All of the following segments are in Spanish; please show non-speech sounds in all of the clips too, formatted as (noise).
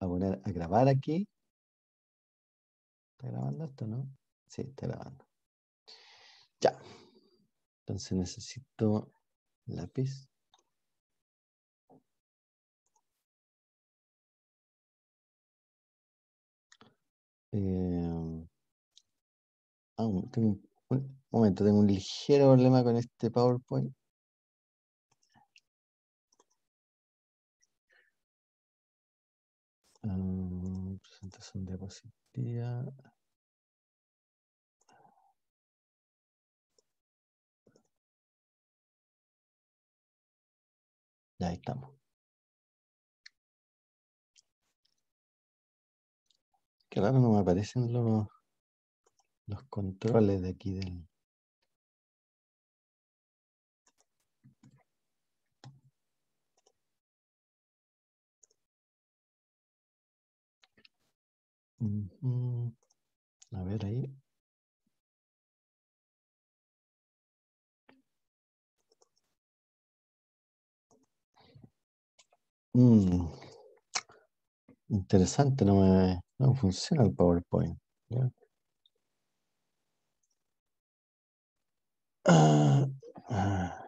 a poner a grabar aquí. ¿Está grabando esto, no? Sí, está grabando. Ya. Entonces necesito lápiz. Em, ah, un, momento, tengo un ligero problema con este PowerPoint. son diapositiva. Ya estamos. Qué raro no me aparecen los, los controles de aquí del, A ver ahí. Mm. Interesante, no me no funciona el PowerPoint. Ah, ah.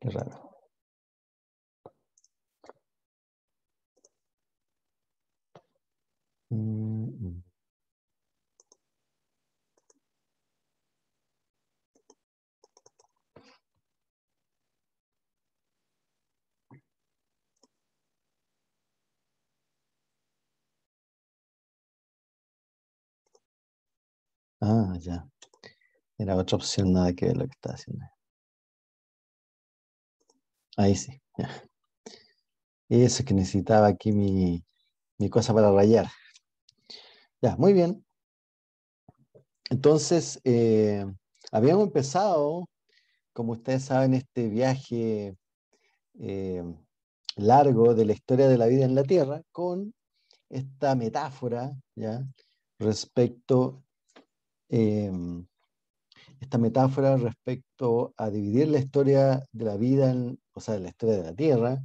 Qué raro. Mm, mm, mm. Ah, ya. Era otra opción, nada que ver lo que está haciendo. Ahí sí. (laughs) Eso que necesitaba aquí mi, mi cosa para rayar. Ya, muy bien. Entonces, eh, habíamos empezado, como ustedes saben, este viaje eh, largo de la historia de la vida en la Tierra con esta metáfora, ¿ya? Respecto, eh, esta metáfora respecto a dividir la historia de la vida, o sea, la historia de la Tierra,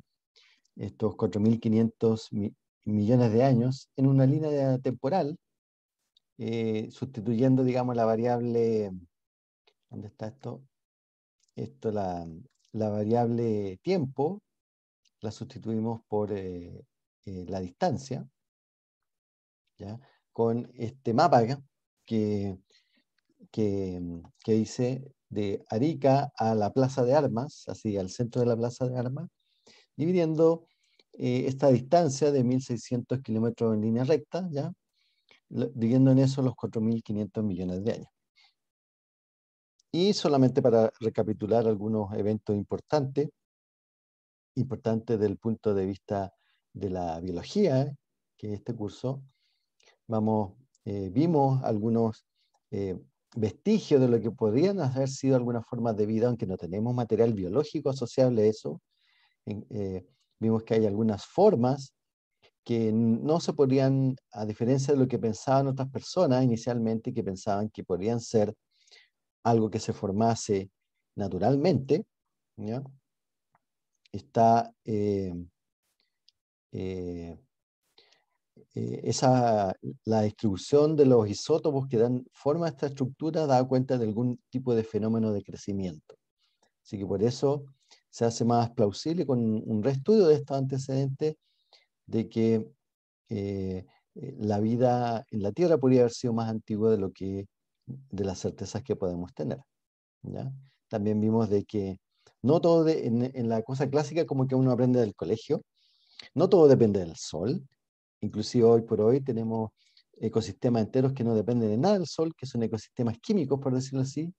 estos 4.500 millones de años, en una línea temporal eh, sustituyendo, digamos, la variable, ¿dónde está esto? Esto, la, la variable tiempo, la sustituimos por eh, eh, la distancia, ¿ya? con este mapa que, que, que dice de Arica a la Plaza de Armas, así al centro de la Plaza de Armas, dividiendo esta distancia de 1600 kilómetros en línea recta, ¿ya? viviendo en eso los 4.500 millones de años. Y solamente para recapitular algunos eventos importantes, importantes del punto de vista de la biología, que este curso, vamos, eh, vimos algunos eh, vestigios de lo que podrían haber sido algunas formas de vida, aunque no tenemos material biológico asociable a eso. Eh, vimos que hay algunas formas que no se podrían, a diferencia de lo que pensaban otras personas inicialmente, que pensaban que podrían ser algo que se formase naturalmente, está eh, eh, eh, esa, la distribución de los isótopos que dan forma a esta estructura da cuenta de algún tipo de fenómeno de crecimiento. Así que por eso se hace más plausible con un reestudio de estos antecedentes de que eh, eh, la vida en la Tierra podría haber sido más antigua de lo que de las certezas que podemos tener. También vimos de que no todo en, la cosa clásica como que uno aprende del colegio, no todo depende del sol. Inclusive hoy por hoy tenemos ecosistemas enteros que no dependen de nada del sol, que son ecosistemas químicos, por decirlo así,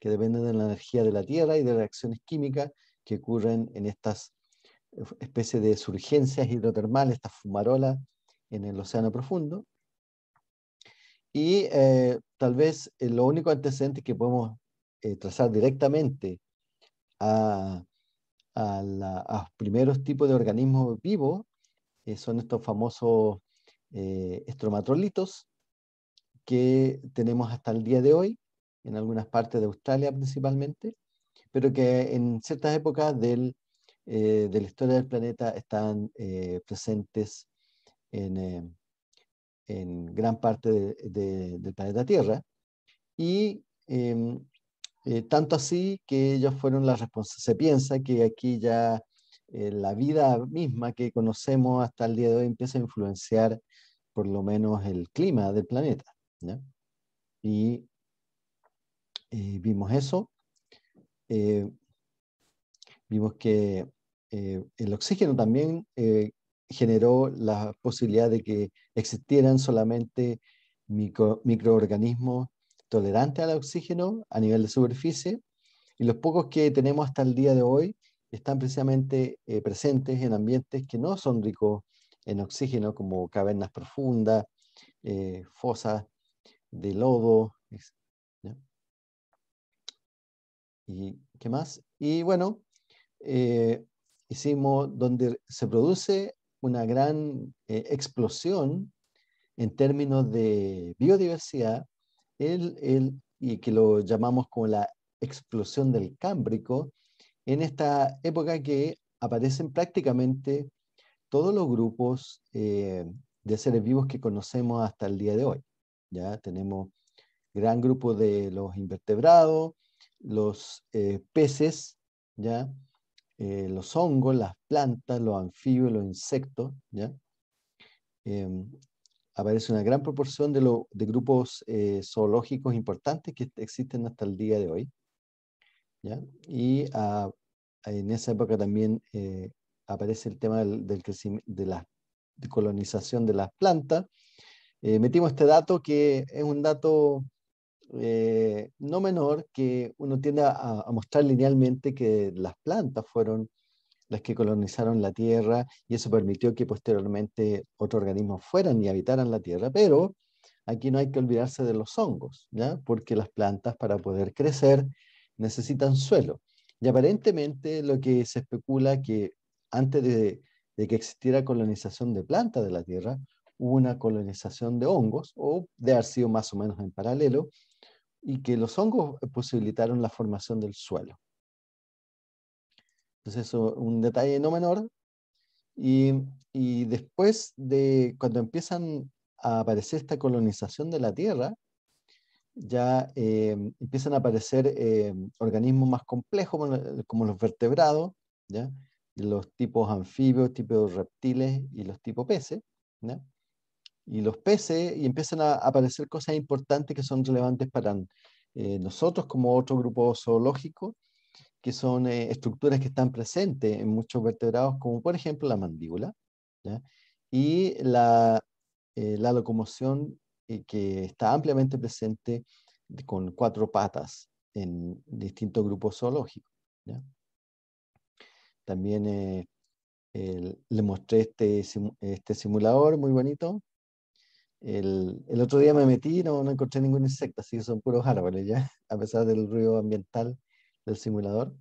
que dependen de la energía de la Tierra y de reacciones químicas que ocurren en estas especie de surgencias hidrotermales, estas fumarolas en el océano profundo. Y eh, tal vez eh, lo único antecedente que podemos eh, trazar directamente a, a, los primeros tipos de organismos vivos eh, son estos famosos estromatrolitos que tenemos hasta el día de hoy, en algunas partes de Australia principalmente, pero que en ciertas épocas del eh, de la historia del planeta están eh, presentes eh, en, gran parte del planeta Tierra. Y em, tanto así que ellos fueron la responsables. Se piensa que aquí ya la vida misma que conocemos hasta el día de hoy empieza a influenciar por lo menos el clima del planeta. Y vimos eso. vimos que eh, el oxígeno también eh, generó la posibilidad de que existieran solamente microorganismos tolerantes al oxígeno a nivel de superficie y los pocos que tenemos hasta el día de hoy están precisamente eh, presentes en ambientes que no son ricos en oxígeno, como cavernas profundas, fosas de lodo. ¿Y qué más? Y bueno, hicimos, donde se produce una gran eh, explosión en términos de biodiversidad, el, y que lo llamamos como la explosión del Cámbrico, en esta época que aparecen prácticamente todos los grupos eh, de seres vivos que conocemos hasta el día de hoy. Ya tenemos gran grupo de los invertebrados, los eh, peces, ya eh, los hongos, las plantas, los anfibios, los insectos, ¿ya? Em, aparece una gran proporción de, grupos eh, zoológicos importantes que existen hasta el día de hoy. ¿ya? Y ah, en esa época también eh, aparece el tema del, de la colonización de las plantas. metimos este dato que es un dato eh, no menor que uno tiende a, mostrar linealmente que las plantas fueron las que colonizaron la Tierra y eso permitió que posteriormente otros organismos fueran y habitaran la Tierra, pero aquí no hay que olvidarse de los hongos, porque las plantas para poder crecer necesitan suelo. Y aparentemente lo que se especula que antes de, de que existiera colonización de plantas de la Tierra, hubo una colonización de hongos, o de haber sido más o menos en paralelo, y que los hongos eh, posibilitaron la formación del suelo. Entonces, eso un detalle no menor. Y, después de cuando empiezan a aparecer esta colonización de la Tierra, ya eh, empiezan a aparecer eh, organismos más complejos como, los vertebrados, los tipos anfibios, tipos reptiles y los tipos peces y los peces y empiezan a aparecer cosas importantes que son relevantes para eh, nosotros como otro grupo zoológico, que son eh, estructuras que están presentes en muchos vertebrados, como por ejemplo la mandíbula y la, eh, la locomoción que está ampliamente presente con cuatro patas en distintos grupos zoológicos. También eh, le mostré este, este simulador muy bonito el, otro día me metí y no, no encontré ningún insecto, así que son puros árboles ya, (laughs) a pesar del ruido ambiental del simulador.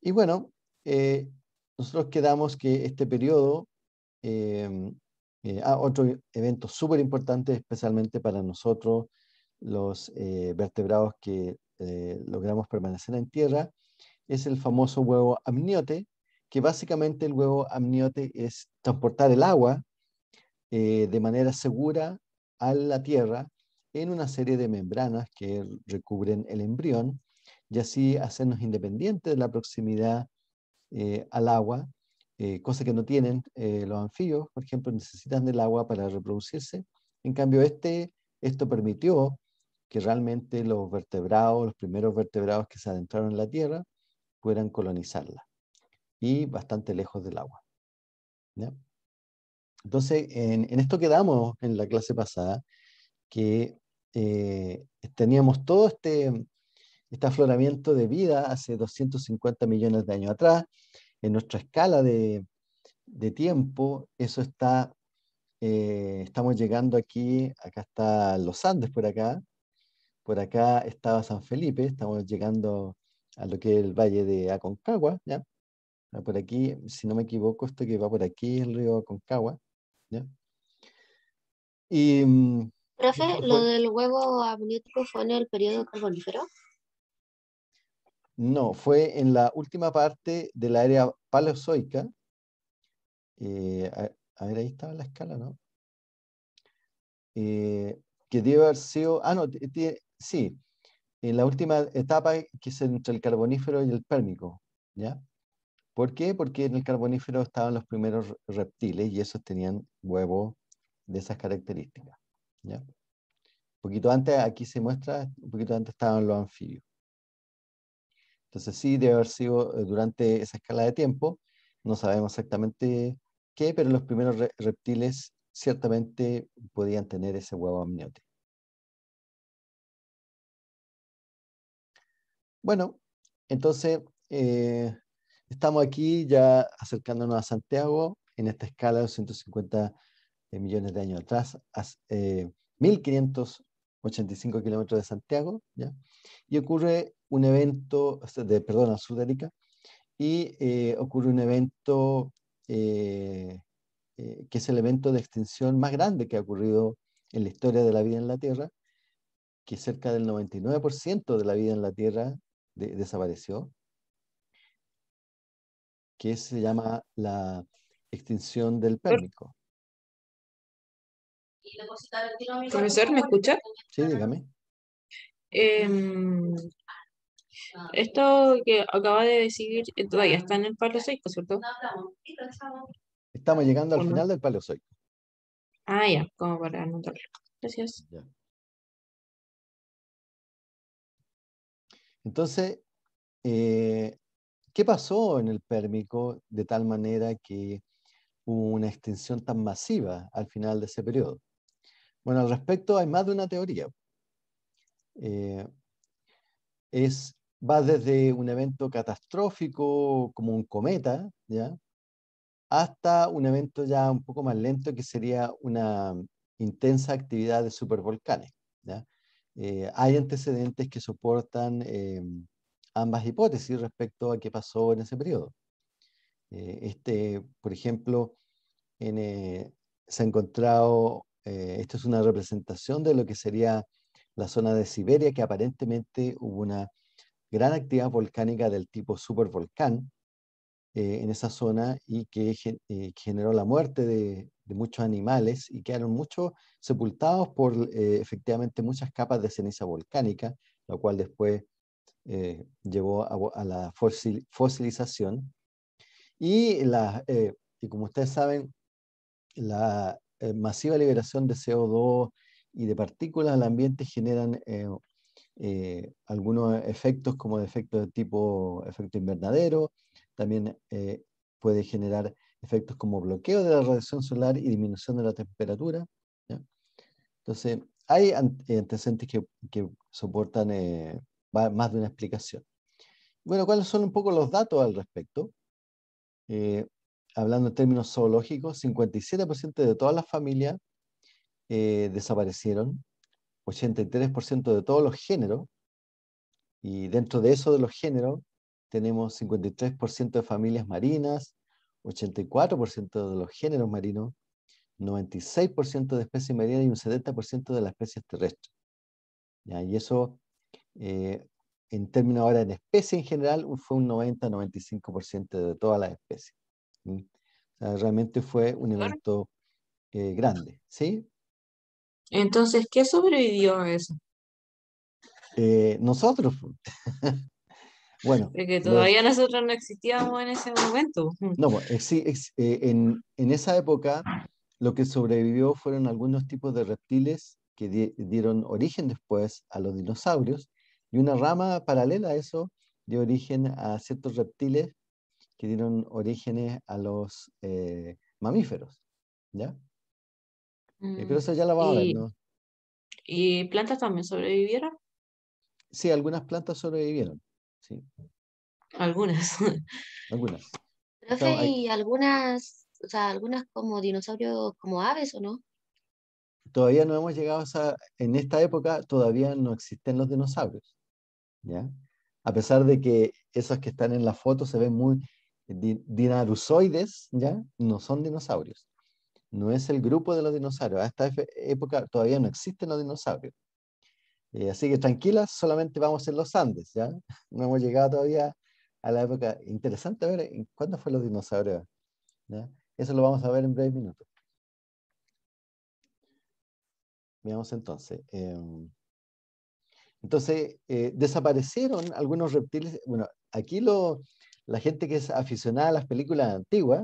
Y bueno, eh, nosotros quedamos que este periodo, em, eh, ah, otro evento súper importante, especialmente para nosotros, los eh, vertebrados que eh, logramos permanecer en tierra, es el famoso huevo amniote, que básicamente el huevo amniote es transportar el agua eh, de manera segura a la Tierra en una serie de membranas que recubren el embrión y así hacernos independientes de la proximidad eh, al agua, eh, cosa que no tienen los anfibios, por ejemplo, necesitan del agua para reproducirse. En cambio, este, esto permitió que realmente los vertebrados, los primeros vertebrados que se adentraron en la Tierra, pudieran colonizarla y bastante lejos del agua. Entonces, en, esto quedamos en la clase pasada, que eh, teníamos todo este, este, afloramiento de vida hace 250 millones de años atrás. En nuestra escala de, tiempo, eso está, eh, estamos llegando aquí, acá está los Andes por acá, por acá estaba San Felipe, estamos llegando a lo que es el valle de Aconcagua, ¿ya? Por aquí, si no me equivoco, esto que va por aquí, es el río Aconcagua. ¿ya? Y, mm, Profe, ¿lo del huevo amniótico fue en el periodo carbonífero? No, fue en la última parte de la paleozoica. Eh, a, ver, ahí estaba la escala, ¿no? Eh, que debe haber sido, ah, no, sí, en la última etapa que es entre el carbonífero y el pérmico, ¿ya? ¿Por qué? Porque en el carbonífero estaban los primeros reptiles y esos tenían huevos de esas características. Un poquito antes, aquí se muestra, un poquito antes estaban los anfibios. Entonces sí, debe haber sido eh, durante esa escala de tiempo, no sabemos exactamente qué, pero los primeros reptiles ciertamente podían tener ese huevo amniótico. Bueno, entonces eh, Estamos aquí ya acercándonos a Santiago en esta escala de 250 millones de años atrás, a 1585 eh, kilómetros de Santiago, y ocurre un evento, de, perdón, a Sudérica, y eh, ocurre un evento eh, que es el evento de extinción más grande que ha ocurrido en la historia de la vida en la Tierra, que cerca del 99% de la vida en la Tierra desapareció, que se llama la extinción del pérmico. Profesor, ¿me escucha? Sí, dígame. Em, esto que acaba de decir eh, todavía está en el paleozoico, ¿cierto? Estamos llegando al final del paleozoico. Ah, ya, como para anotarlo. Gracias. Entonces, eh, ¿Qué pasó en el Pérmico de tal manera que hubo una extinción tan masiva al final de ese periodo? Bueno, al respecto hay más de una teoría. Eh, es, va desde un evento catastrófico como un cometa, ¿ya? hasta un evento ya un poco más lento que sería una intensa actividad de supervolcanes. Eh, hay antecedentes que soportan em, ambas hipótesis respecto a qué pasó en ese periodo. Eh, este, por ejemplo, eh, se ha encontrado, Esta eh, esto es una representación de lo que sería la zona de Siberia, que aparentemente hubo una gran actividad volcánica del tipo supervolcán en esa zona y que generó la muerte de, de, muchos animales y quedaron muchos sepultados por efectivamente muchas capas de ceniza volcánica, lo cual después eh, llevó a, la fosilización. Y, la, eh, y como ustedes saben, la eh, masiva liberación de CO2 y de partículas al ambiente generan algunos efectos como efecto de tipo efecto invernadero, también puede generar efectos como bloqueo de la radiación solar y disminución de la temperatura. Entonces, hay antecedentes que, soportan va más de una explicación. Bueno, ¿cuáles son un poco los datos al respecto? Eh, hablando en términos zoológicos, 57% de todas las familias eh, desaparecieron, 83% de todos los géneros, y dentro de eso de los géneros tenemos 53% de familias marinas, 84% de los géneros marinos, 96% de especies marinas y un 70% de las especies terrestres. Y eso eh, en términos ahora de especie en general, fue un 90-95% de todas las especies. O sea, realmente fue un evento eh, grande, ¿sí? Entonces, ¿qué sobrevivió a eso? Eh, nosotros. (laughs) bueno. Porque todavía nosotros no existíamos en ese momento. No, en, esa época lo que sobrevivió fueron algunos tipos de reptiles que dieron origen después a los dinosaurios y una rama paralela a eso dio origen a ciertos reptiles que dieron orígenes a los eh, mamíferos, ¿ya? Eh, pero mm, eso ya la vamos a ver, ¿no? ¿Y plantas también sobrevivieron? Sí, algunas plantas sobrevivieron, sí. Algunas. (laughs) Algunas. ¿y algunas, o sea, algunas como dinosaurios, como aves o no? Todavía no hemos llegado a en esta época todavía no existen los dinosaurios. ¿ya? A pesar de que Esos que están en la foto se ven muy dinarusoides, ¿ya? No son dinosaurios. No es el grupo de los dinosaurios. A esta época todavía no existen los dinosaurios. Eh, así que tranquilas, solamente vamos en los Andes, ¿ya? (laughs) No hemos llegado todavía a la época. Interesante ver eh, cuándo fue los dinosaurios. Eso lo vamos a ver en breve minutos. Veamos entonces. Eh, entonces, eh, desaparecieron algunos reptiles. Bueno, aquí lo, la gente que es aficionada a las películas antiguas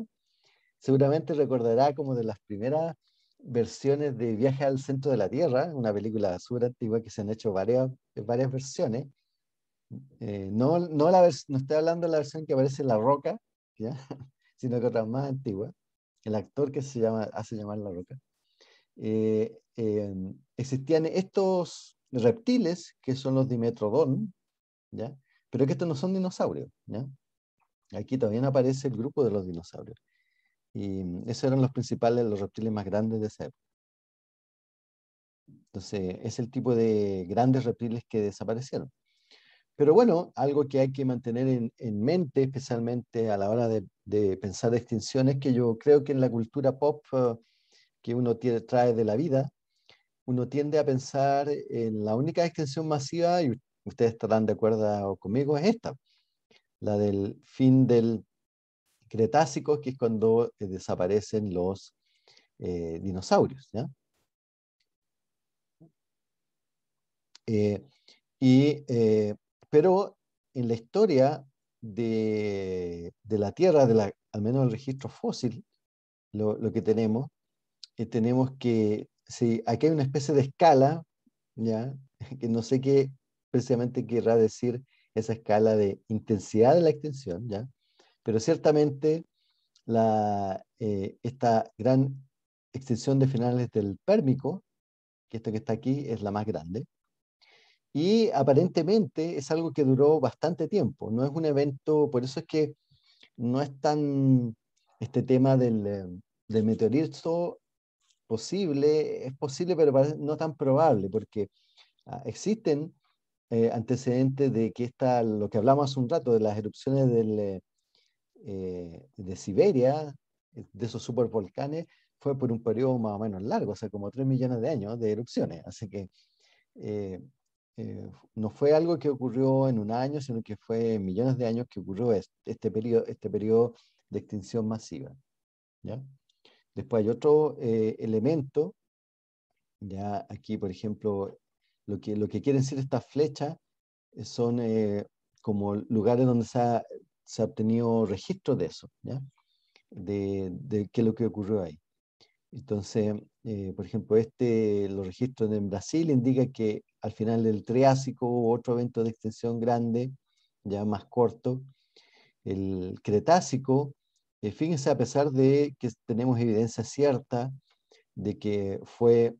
seguramente recordará como de las primeras versiones de Viaje al Centro de la Tierra, una película súper antigua que se han hecho varias, varias versiones. Eh, no, no, la no estoy hablando de la versión que aparece en La Roca, ¿ya? (laughs) sino que otra más antigua. El actor que se llama, hace llamar La Roca. Eh, existían estos reptiles, que son los Dimetrodon, ¿ya? pero que estos no son dinosaurios. Aquí también aparece el grupo de los dinosaurios. Y esos eran los principales, los reptiles más grandes de esa época. Entonces, es el tipo de grandes reptiles que desaparecieron. Pero bueno, algo que hay que mantener en, mente, especialmente a la hora de, pensar de extinción, es que yo creo que en la cultura pop eh, que uno trae de la vida, uno tiende a pensar en la única extensión masiva, y ustedes estarán de acuerdo conmigo, es esta, la del fin del Cretácico, que es cuando eh, desaparecen los eh, dinosaurios. Eh, y, pero en la historia de, la Tierra, de la, al menos el registro fósil, lo, lo que tenemos, tenemos que sí, aquí hay una especie de escala, ¿ya? (laughs) que no sé qué precisamente querrá decir esa escala de intensidad de la extensión, ¿ya? pero ciertamente la, eh, esta gran extensión de finales del pérmico, que esto que está aquí es la más grande, y aparentemente es algo que duró bastante tiempo, no es un evento, por eso es que no es tan este tema del, eh, del meteorito posible, es posible, pero no tan probable, porque ah, existen eh, antecedentes de que esta, lo que hablamos hace un rato, de las erupciones del, eh, eh, de Siberia, de esos supervolcanes, fue por un periodo más o menos largo, o sea, como 3 millones de años de erupciones. Así que no fue algo que ocurrió en un año, sino que fue millones de años que ocurrió este, este periodo, este periodo de extinción masiva. ¿ya? Después hay otro eh, elemento, ya aquí, por ejemplo, lo que, lo que quieren decir estas flechas eh, son eh, como lugares donde se ha, se obtenido registro de eso, De, de, qué es lo que ocurrió ahí. Entonces, por ejemplo, este, los registros en Brasil indican que al final del Triásico hubo otro evento de extensión grande, ya más corto. El Cretácico eh, fíjense, a pesar de que tenemos evidencia cierta de que fue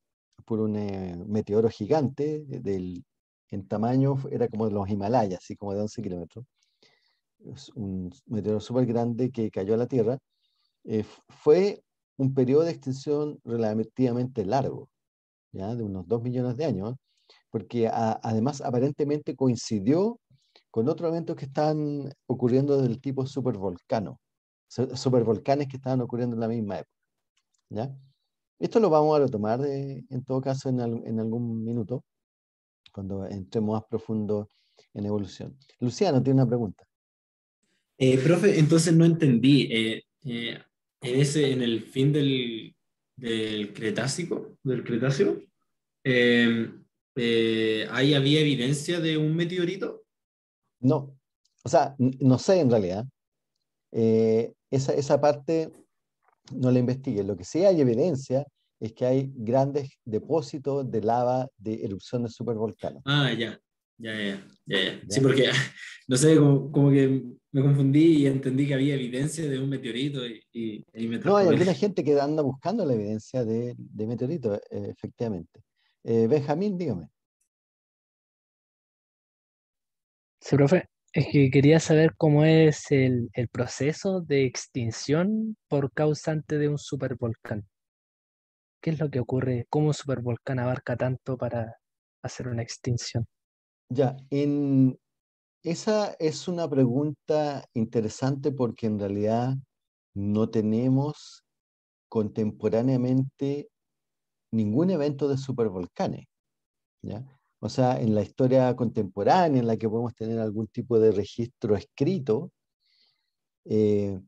por un eh, meteoro gigante, eh, del, en tamaño era como de los Himalayas, así como de 11 kilómetros, un meteoro súper grande que cayó a la Tierra, fue un periodo de extinción relativamente largo, de unos 2 millones de años, porque además aparentemente coincidió con otros eventos que están ocurriendo del tipo supervolcano supervolcanes que estaban ocurriendo en la misma época. ¿ya? Esto lo vamos a retomar de, en todo caso en, en, algún minuto, cuando entremos más profundo en evolución. Luciano tiene una pregunta. Eh, profe, entonces no entendí. Eh, eh, en, ese, en el fin del, del Cretácico, del Cretáceo, ¿ahí había evidencia de un meteorito? No, o sea, no sé en realidad, eh, esa, parte no la investigue Lo que sí hay evidencia es que hay grandes depósitos de lava de erupción de supervolcano. Ah, ya. Ya, ya, Sí, porque (laughs) no sé, como, que me confundí y entendí que había evidencia de un meteorito y, y, No, hay alguna gente que anda buscando la evidencia de, de meteorito, eh, efectivamente. Eh, Benjamín, dígame. Sí, profe. Es que quería saber cómo es el, proceso de extinción por causante de un supervolcán. ¿Qué es lo que ocurre? ¿Cómo un supervolcán abarca tanto para hacer una extinción? Ya, en... esa es una pregunta interesante porque en realidad no tenemos contemporáneamente ningún evento de supervolcanes. ¿ya? o sea, en la historia contemporánea en la que podemos tener algún tipo de registro escrito, eh,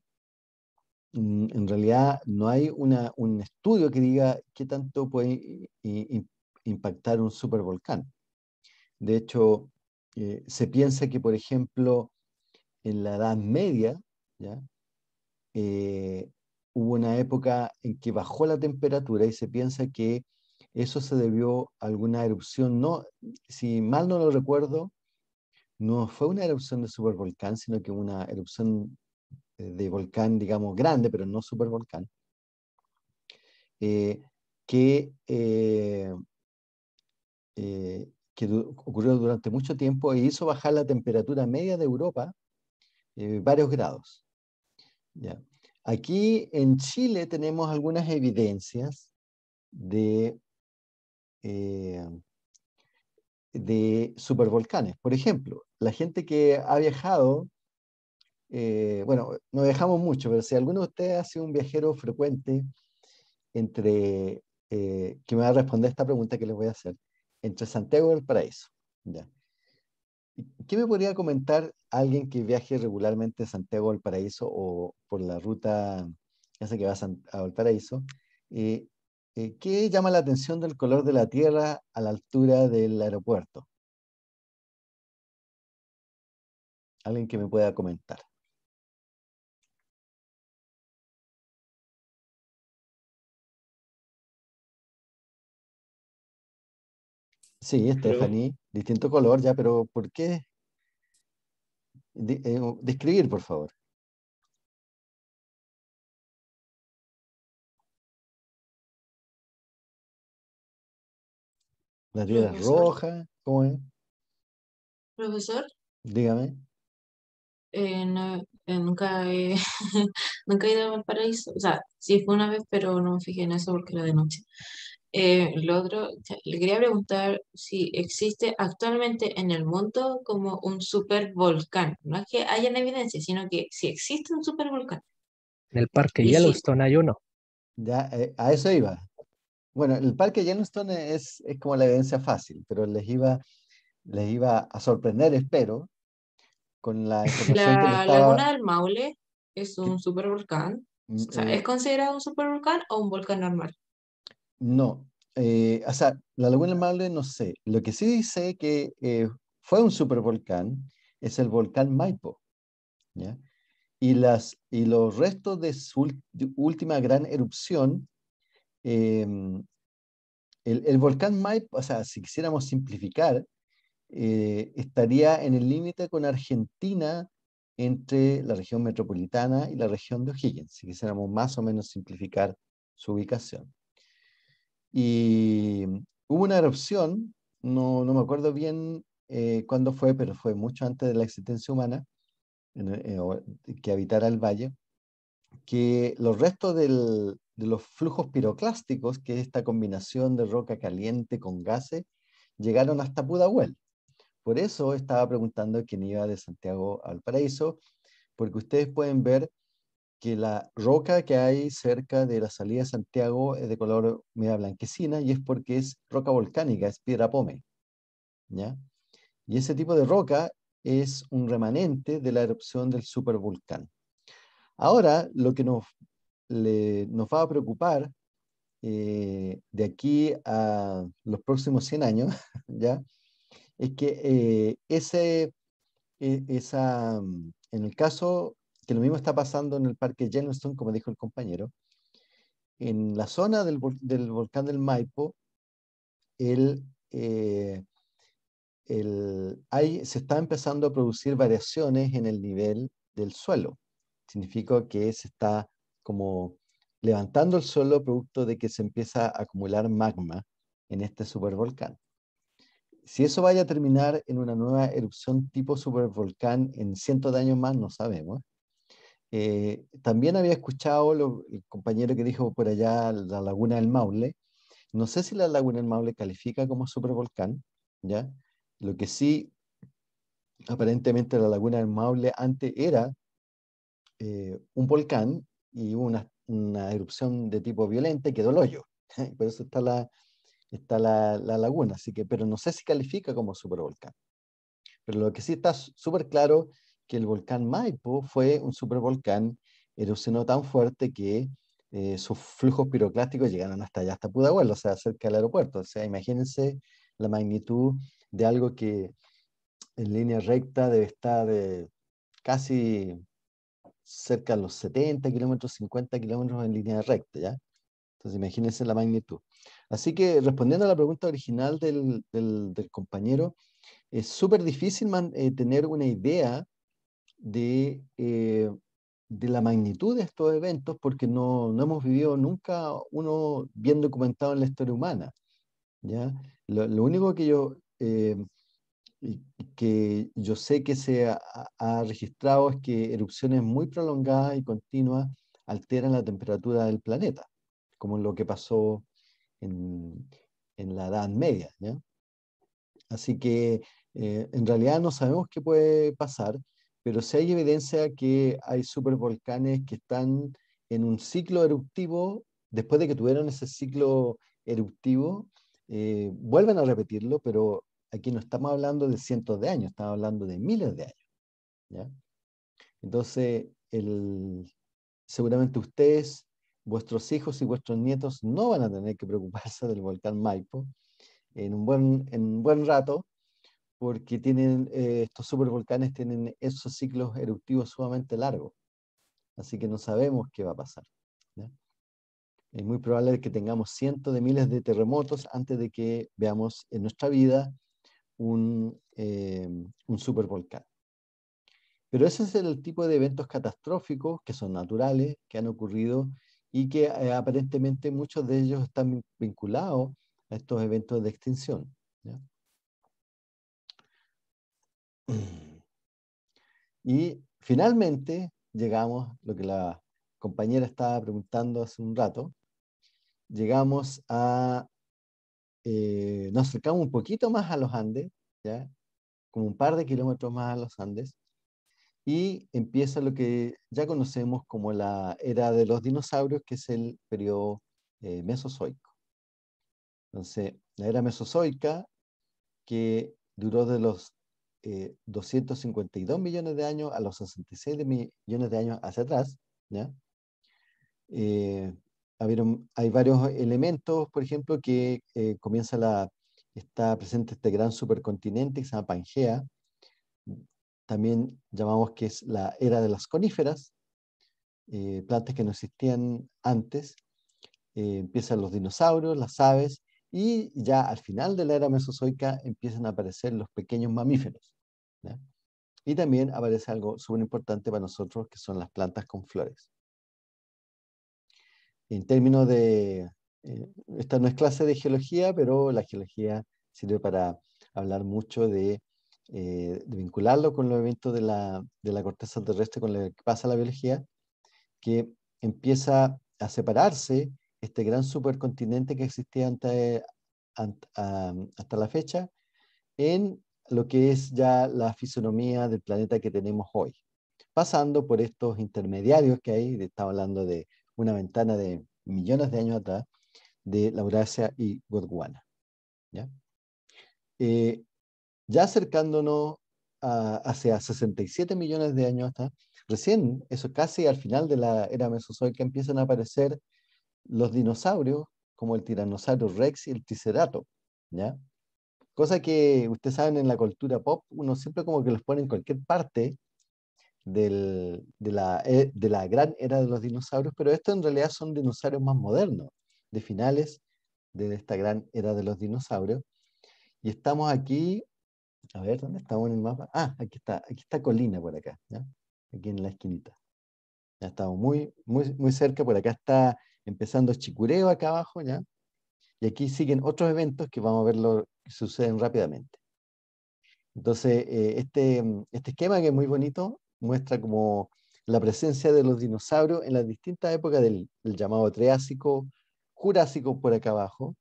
mm, en realidad no hay un estudio que diga qué tanto puede impactar un supervolcán. De hecho, eh, se piensa que, por ejemplo, en la Edad Media, eh, hubo una época en que bajó la temperatura y se piensa que eso se debió a alguna erupción, no, si mal no lo recuerdo, no fue una erupción de supervolcán, sino que una erupción eh, de volcán, digamos, grande, pero no supervolcán, eh, que, eh, ocurrió durante mucho tiempo e hizo bajar la temperatura media de Europa varios grados. Aquí en Chile tenemos algunas evidencias de eh, de supervolcanes. Por ejemplo, la gente que ha viajado, eh, bueno, no viajamos mucho, pero si alguno de ustedes ha sido un viajero frecuente entre, eh, que me va a responder esta pregunta que les voy a hacer, entre Santiago y Paraíso, ¿ya? ¿Qué me podría comentar alguien que viaje regularmente a Santiago del Paraíso o por la ruta esa que va a, Valparaíso? Eh, eh, ¿qué llama la atención del color de la Tierra a la altura del aeropuerto? Alguien que me pueda comentar. Sí, Stephanie, distinto color ya, pero ¿por qué? Eh, describir, por favor. la viudas roja, ¿cómo es? Profesor. Dígame. Eh, eh, nunca, he, (laughs) nunca ido a Valparaíso. O sea, sí fue una vez, pero no me fijé en eso porque era de noche. Eh, lo otro, le quería preguntar si existe actualmente en el mundo como un supervolcán. No es que haya en evidencia, sino que si existe un supervolcán. En el parque Yellowstone hay uno. Ya, a eso iba. Bueno, el parque Yellowstone es, es como la evidencia fácil, pero les iba, les iba a sorprender, espero, con la (laughs) la, Laguna del Maule es un supervolcán. Mm, o sea, eh ¿Es considerado un supervolcán o un volcán normal? No, eh, o sea, la Laguna del Maule no sé. Lo que sí sé que eh, fue un supervolcán es el volcán Maipo. ¿ya? Y, las, y los restos de su última gran erupción Em, el, volcán Maipo, o sea, si quisiéramos simplificar, eh, estaría en el límite con Argentina entre la región metropolitana y la región de O'Higgins, si quisiéramos más o menos simplificar su ubicación. Y hubo una erupción, no, me acuerdo bien eh, cuándo fue, pero fue mucho antes de la existencia humana, eh, que habitara el valle, que los restos del, de los flujos piroclásticos, que es esta combinación de roca caliente con gases, llegaron hasta Pudahuel. Por eso estaba preguntando quién iba de Santiago al Paraíso, porque ustedes pueden ver que la roca que hay cerca de la salida de Santiago es de color media blanquecina y es porque es roca volcánica, es piedra pome. Y ese tipo de roca es un remanente de la erupción del supervolcán. Ahora, lo que nos le, nos va a preocupar eh, de aquí a los próximos 100 años, (laughs) ¿ya? Es que eh, ese, e, esa, mm, en el caso que lo mismo está pasando en el parque Yellowstone, como dijo el compañero, en la zona del, volcán del Maipo, eh, se está empezando a producir variaciones en el nivel del suelo. Significa que se está como levantando el suelo producto de que se empieza a acumular magma en este supervolcán. Si eso vaya a terminar en una nueva erupción tipo supervolcán en cientos de años más, no sabemos. Eh, también había escuchado el compañero que dijo por allá la laguna del Maule. No sé si la laguna del Maule califica como supervolcán, ¿ya? Lo que sí, aparentemente la laguna del Maule antes era eh, un volcán y hubo una, una erupción de tipo violenta quedó el hoyo. (laughs) Por eso está la, está la, laguna, así que, pero no sé si califica como supervolcán. Pero lo que sí está súper claro que el volcán Maipo fue un supervolcán, erupcionó tan fuerte que eh, sus flujos piroclásticos llegaron hasta allá, hasta Pudahuel, o sea, cerca del aeropuerto. O sea, imagínense la magnitud de algo que en línea recta debe estar de casi cerca de los 70 kilómetros, 50 kilómetros en línea recta, ¿ya? Entonces imagínense la magnitud. Así que respondiendo a la pregunta original del, compañero, es súper difícil eh, tener una idea de, eh, de, la magnitud de estos eventos porque no, no, hemos vivido nunca uno bien documentado en la historia humana, ¿ya? Lo, único que yo... Eh, que yo sé que se ha, registrado es que erupciones muy prolongadas y continuas alteran la temperatura del planeta, como lo que pasó en, la Edad Media. Así que eh, en realidad no sabemos qué puede pasar, pero si hay evidencia que hay supervolcanes que están en un ciclo eruptivo, después de que tuvieron ese ciclo eruptivo, eh, vuelven a repetirlo, pero aquí no estamos hablando de cientos de años, estamos hablando de miles de años. Entonces, seguramente ustedes, vuestros hijos y vuestros nietos no van a tener que preocuparse del volcán Maipo en un buen, en un buen rato, porque tienen, eh, estos supervolcanes tienen esos ciclos eruptivos sumamente largos. Así que no sabemos qué va a pasar. Es muy probable que tengamos cientos de miles de terremotos antes de que veamos en nuestra vida eh, un, supervolcán. Pero ese es el tipo de eventos catastróficos que son naturales, que han ocurrido y que eh, aparentemente muchos de ellos están vinculados a estos eventos de extinción. (clears throat) Y finalmente llegamos, lo que la compañera estaba preguntando hace un rato, llegamos a eh, nos acercamos un poquito más a los Andes, ¿ya? como un par de kilómetros más a los Andes, y empieza lo que ya conocemos como la era de los dinosaurios, que es el periodo eh, mesozoico. Entonces, la era mesozoica, que duró de los 252 eh, millones de años a los 66 millones de años hacia atrás, ¿ya? hay varios elementos, por ejemplo, que eh, comienza la, está presente este gran supercontinente que se llama Pangea, también llamamos que es la era de las coníferas, eh, plantas que no existían antes, eh, empiezan los dinosaurios, las aves, y ya al final de la era mesozoica empiezan a aparecer los pequeños mamíferos. Y también aparece algo súper importante para nosotros, que son las plantas con flores en términos de, eh, esta no es clase de geología, pero la geología sirve para hablar mucho eh, de, vincularlo con los eventos de la, de la corteza terrestre, con lo que pasa la biología, que empieza a separarse este gran supercontinente que existía hasta la fecha en lo que es ya la fisonomía del planeta que tenemos hoy, pasando por estos intermediarios que hay, Estaba hablando de una ventana de millones de años atrás de Laurasia y Gondwana. ¿ya? Eh, ya acercándonos a, hacia 67 millones de años atrás, recién, eso casi al final de la era mesozoica, empiezan a aparecer los dinosaurios como el tiranosaurio rex y el ticerato ¿ya? Cosa que ustedes saben en la cultura pop, uno siempre como que los pone en cualquier parte eh, de, la, gran era de los dinosaurios, pero estos en realidad son dinosaurios más modernos, de finales de esta gran era de los dinosaurios. Y estamos aquí, a ver, ¿dónde estamos en el mapa? Ah, aquí está, aquí está Colina por acá, ¿ya? aquí en la esquinita. Ya estamos muy, muy, muy cerca, por acá está empezando Chicureo acá abajo, ¿ya? Y aquí siguen otros eventos que vamos a ver lo que suceden rápidamente. Entonces, eh, este, este esquema que es muy bonito, muestra como la presencia de los dinosaurios en las distintas épocas del, llamado Triásico, Jurásico por acá abajo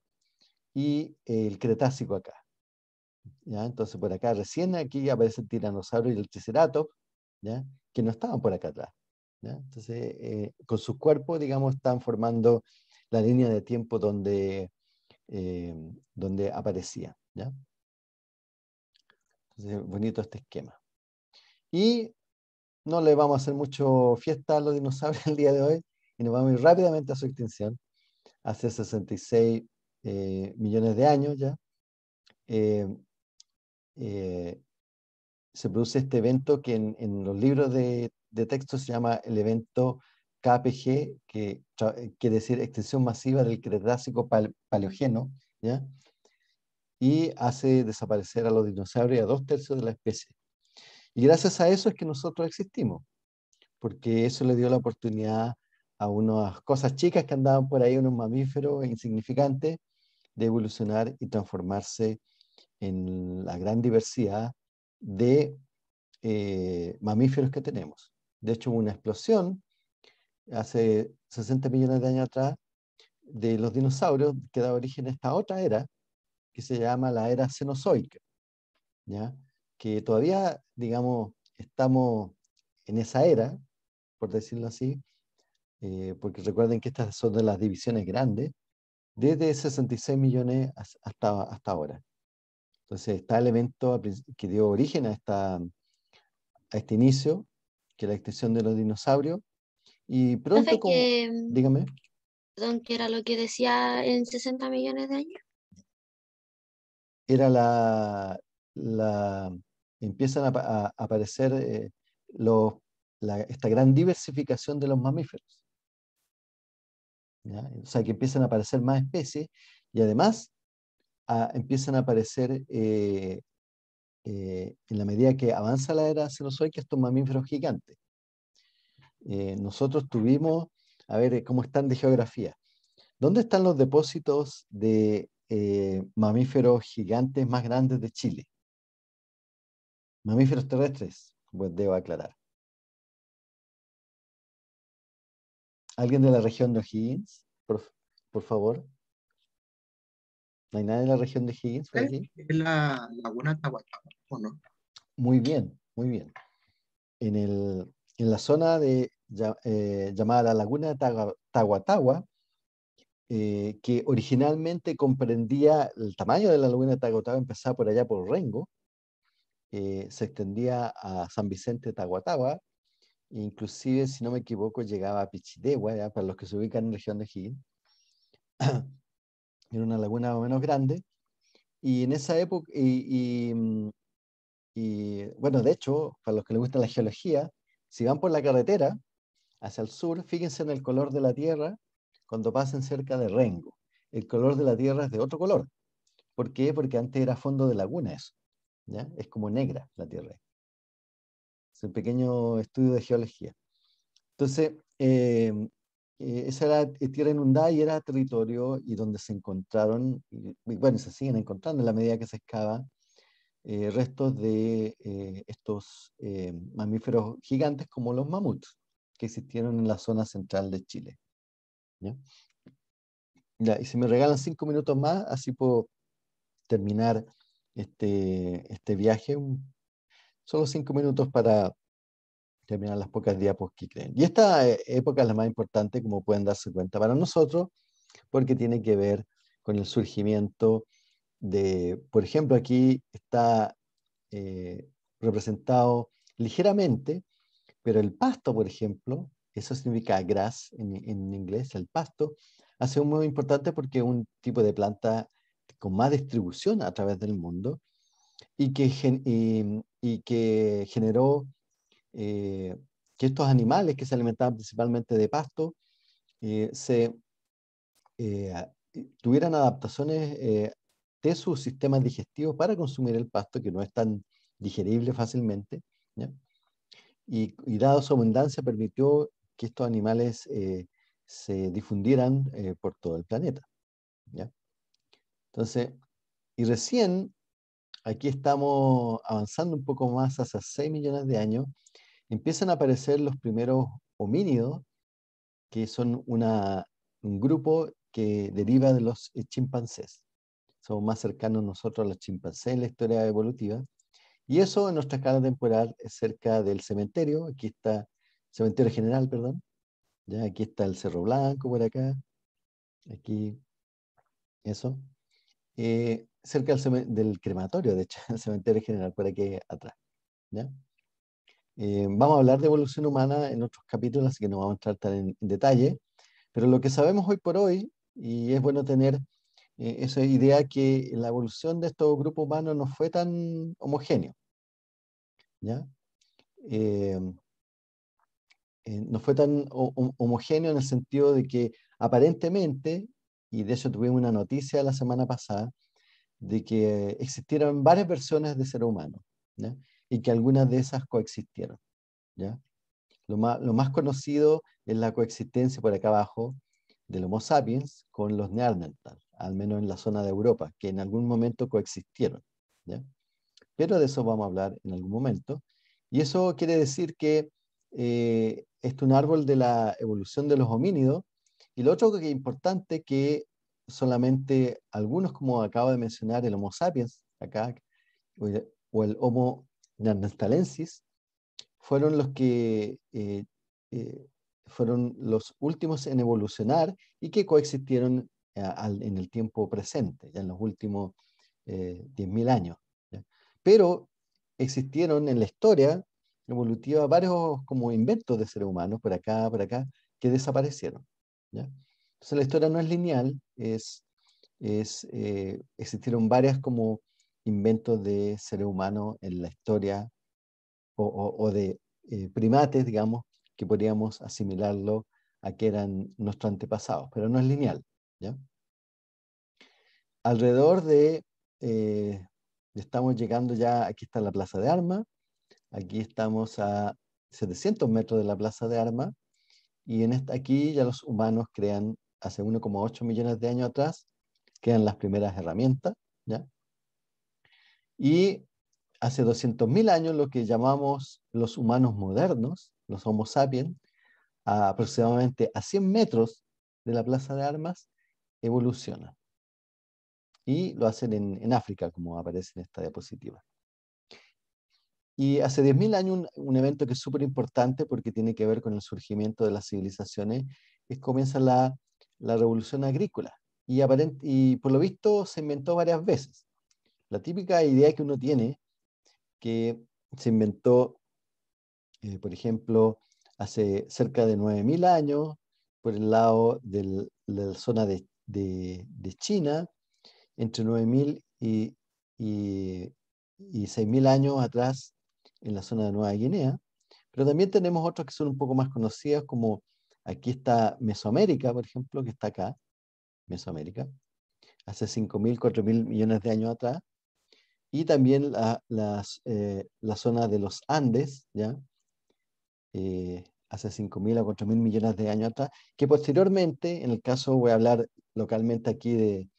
y el Cretácico acá. Entonces por acá recién aquí aparece el tiranosaurio y el triceratops, que no estaban por acá atrás. Entonces eh, con sus cuerpos, digamos, están formando la línea de tiempo donde, eh, donde aparecía. ¿ya? Entonces bonito este esquema. Y no le vamos a hacer mucho fiesta a los dinosaurios (laughs) el día de hoy y nos vamos a ir rápidamente a su extinción, hace 66 eh, millones de años ya. Eh, eh, se produce este evento que en, los libros de, texto se llama el evento KPG, que quiere decir extinción masiva del Cretácico pal, Paleogeno, y hace desaparecer a los dinosaurios a dos tercios de la especie. Y gracias a eso es que nosotros existimos, porque eso le dio la oportunidad a unas cosas chicas que andaban por ahí, unos mamíferos insignificantes, de evolucionar y transformarse en la gran diversidad de eh, mamíferos que tenemos. De hecho, hubo una explosión hace 60 millones de años atrás de los dinosaurios que da origen a esta otra era que se llama la era cenozoica. ¿ya? que todavía, digamos, estamos en esa era, por decirlo así, eh, porque recuerden que estas son de las divisiones grandes, desde 66 millones hasta, hasta ahora. Entonces está el evento que dio origen a, esta, a este inicio, que es la extinción de los dinosaurios. Y pronto, como, dígame. Perdón, ¿qué era lo que decía en 60 millones de años? Era la, empiezan a, aparecer eh, esta gran diversificación de los mamíferos. O sea, que empiezan a aparecer más especies y además empiezan a aparecer, eh, eh, en la medida que avanza la era cenozoica, estos mamíferos gigantes. nosotros tuvimos, a ver cómo están de geografía. ¿Dónde están los depósitos de mamíferos gigantes más grandes de Chile? Mamíferos terrestres, pues debo aclarar. ¿Alguien de la región de O'Higgins? Por, favor. ¿No hay nadie de la región de O'Higgins? Eh, ¿Es la laguna Tahuatahua o no? Muy bien, muy bien. En, la zona de, eh, llamada la laguna Tahuatahua, eh, que originalmente comprendía el tamaño de la laguna Tahuatahua, empezaba por allá por Rengo, eh, se extendía a San Vicente Tahuatahua, e inclusive, si no me equivoco, llegaba a Pichidegua, para los que se ubican en la región de Higgins. (coughs) Era una laguna o menos grande. Y en esa época, mm, y, bueno, de hecho, para los que les gusta la geología, si van por la carretera hacia el sur, fíjense en el color de la tierra cuando pasen cerca de Rengo. El color de la tierra es de otro color. ¿Por qué? Porque antes era fondo de laguna eso. Es como negra la Tierra. Es un pequeño estudio de geología. Entonces, eh, eh, esa era eh, tierra inundada y era territorio y donde se encontraron, y, bueno, se siguen encontrando en la medida que se excava, restos de estos mamíferos gigantes como los mamuts que existieron en la zona central de Chile. y si me regalan cinco minutos más, así puedo terminar este, este viaje, solo cinco minutos para terminar las pocas diapos pues, que creen. Y esta eh, época es la más importante, como pueden darse cuenta, para nosotros, porque tiene que ver con el surgimiento de, por ejemplo, aquí está eh, representado ligeramente, pero el pasto, por ejemplo, eso significa grass en, en, inglés, el pasto, hace un modo importante porque es un tipo de planta con más distribución a través del mundo y que, y, que generó eh, que estos animales que se alimentaban principalmente de pasto eh, se, eh, tuvieran adaptaciones de sus sistemas digestivos para consumir el pasto, que no es tan digerible fácilmente. ¿ya? Y, y, dado su abundancia permitió que estos animales se difundieran por todo el planeta. ¿ya? Entonces, y recién aquí estamos avanzando un poco más hacia 6 millones de años, empiezan a aparecer los primeros homínidos, que son un grupo que deriva de los chimpancés. Somos más cercanos nosotros a los chimpancés en la historia evolutiva. Y eso en nuestra escala temporal es cerca del cementerio. Aquí está cementerio general, perdón. Ya aquí está el Cerro Blanco por acá. Aquí, eso. Eh, cerca del, crematorio, de hecho, (laughs) el cementerio general, por aquí atrás. Eh, vamos a hablar de evolución humana en otros capítulos, así que no vamos a entrar tan en, detalle, pero lo que sabemos hoy por hoy, y es bueno tener eh, esa idea que la evolución de estos grupos humanos no fue tan homogéneo. no fue tan homogéneo en el sentido de que aparentemente y de hecho tuvimos una noticia la semana pasada de que existieron varias versiones de ser humano y que algunas de esas coexistieron. ¿ya? Lo, más, conocido es la coexistencia por acá abajo del Homo sapiens con los Neandertal, al menos en la zona de Europa, que en algún momento coexistieron. Pero de eso vamos a hablar en algún momento. Y eso quiere decir que eh, es un árbol de la evolución de los homínidos y lo otro que es importante que solamente algunos, como acabo de mencionar, el Homo sapiens, acá, o el Homo neanderthalensis, fueron los que eh, eh, fueron los últimos en evolucionar y que coexistieron eh, en el tiempo presente, ya en los últimos 10.000 años. Pero existieron en la historia evolutiva varios como inventos de seres humanos, por acá, por acá, que desaparecieron. Entonces la historia no es lineal, es, eh, existieron varias como inventos de seres humanos en la historia o, de eh, primates, digamos, que podríamos asimilarlo a que eran nuestros antepasados, pero no es lineal. ¿ya? Alrededor de, eh, estamos llegando ya, aquí está la Plaza de Armas, aquí estamos a 700 metros de la Plaza de Armas, y en esta, aquí ya los humanos crean, hace 1,8 millones de años atrás, crean las primeras herramientas, ¿ya? Y hace 200.000 años lo que llamamos los humanos modernos, los Homo sapiens, aproximadamente a 100 metros de la Plaza de Armas, evolucionan. Y lo hacen en, en África, como aparece en esta diapositiva. Y hace 10.000 años un, evento que es súper importante porque tiene que ver con el surgimiento de las civilizaciones, es comienza la, revolución agrícola. Y, y por lo visto se inventó varias veces. La típica idea que uno tiene, que se inventó, eh, por ejemplo, hace cerca de 9.000 años, por el lado de la zona de, China, entre 9.000 y, y, y 6.000 años atrás en la zona de Nueva Guinea, pero también tenemos otros que son un poco más conocidas como aquí está Mesoamérica, por ejemplo, que está acá, Mesoamérica, hace 5.000, 4.000 millones de años atrás, y también la, las, eh, la zona de los Andes, ¿ya? Eh, hace 5.000 a 4.000 millones de años atrás, que posteriormente, en el caso voy a hablar localmente aquí de,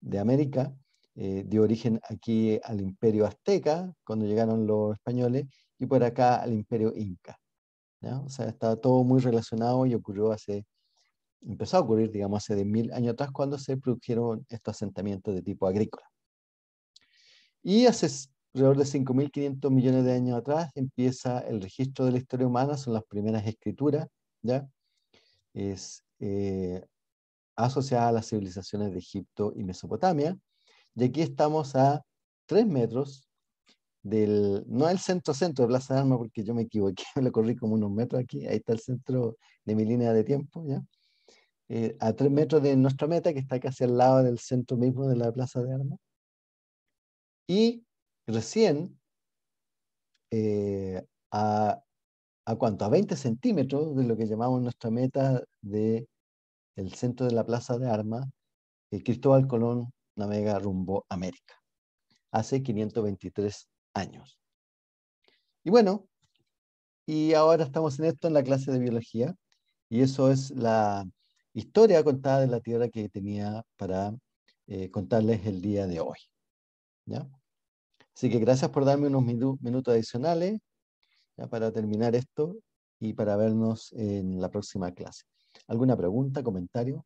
de América, eh, dio origen aquí al imperio azteca, cuando llegaron los españoles, y por acá al imperio inca. O sea, estaba todo muy relacionado y ocurrió hace, empezó a ocurrir, digamos, hace mil años atrás cuando se produjeron estos asentamientos de tipo agrícola. Y hace alrededor de 5.500 millones de años atrás empieza el registro de la historia humana, son las primeras escrituras, ¿ya? Es eh, asociada a las civilizaciones de Egipto y Mesopotamia, y aquí estamos a tres metros del, no el centro-centro de Plaza de Armas, porque yo me equivoqué, (laughs) me lo corrí como unos metros aquí, ahí está el centro de mi línea de tiempo, ¿ya? Eh, a tres metros de nuestra meta, que está casi al lado del centro mismo de la Plaza de Armas. Y recién, eh, a, a cuánto? A 20 centímetros de lo que llamamos nuestra meta de el centro de la Plaza de Armas, eh, Cristóbal Colón navega rumbo América, hace 523 años. Y bueno, y ahora estamos en esto en la clase de biología, y eso es la historia contada de la Tierra que tenía para eh, contarles el día de hoy. ¿ya? Así que gracias por darme unos minutos adicionales para terminar esto y para vernos en la próxima clase. ¿Alguna pregunta, comentario?